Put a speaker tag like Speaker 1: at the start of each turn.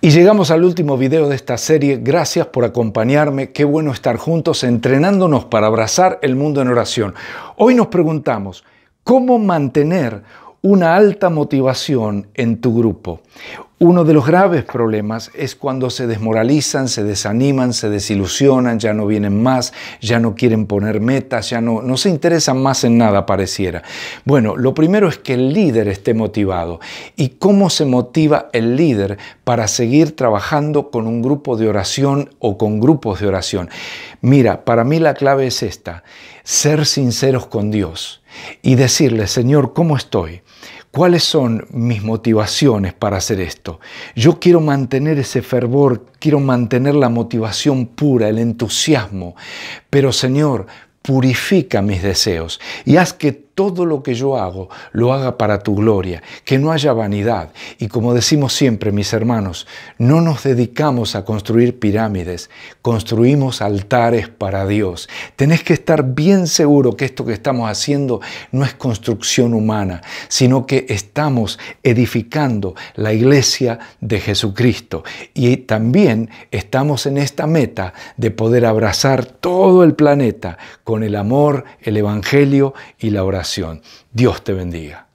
Speaker 1: Y llegamos al último video de esta serie. Gracias por acompañarme. Qué bueno estar juntos entrenándonos para abrazar el mundo en oración. Hoy nos preguntamos, ¿cómo mantener una alta motivación en tu grupo? Uno de los graves problemas es cuando se desmoralizan, se desaniman, se desilusionan, ya no vienen más, ya no quieren poner metas, ya no, se interesan más en nada, pareciera. Bueno, lo primero es que el líder esté motivado. ¿Y cómo se motiva el líder para seguir trabajando con un grupo de oración o con grupos de oración? Mira, para mí la clave es esta, ser sinceros con Dios y decirle, Señor, ¿cómo estoy? ¿Cuáles son mis motivaciones para hacer esto? Yo quiero mantener ese fervor, quiero mantener la motivación pura, el entusiasmo. Pero Señor, purifica mis deseos y haz que todo lo que yo hago lo haga para tu gloria, que no haya vanidad. Y como decimos siempre, mis hermanos, no nos dedicamos a construir pirámides, construimos altares para Dios. Tenés que estar bien seguro que esto que estamos haciendo no es construcción humana, sino que estamos edificando la iglesia de Jesucristo. Y también estamos en esta meta de poder abrazar todo el planeta con con el amor, el Evangelio y la oración. Dios te bendiga.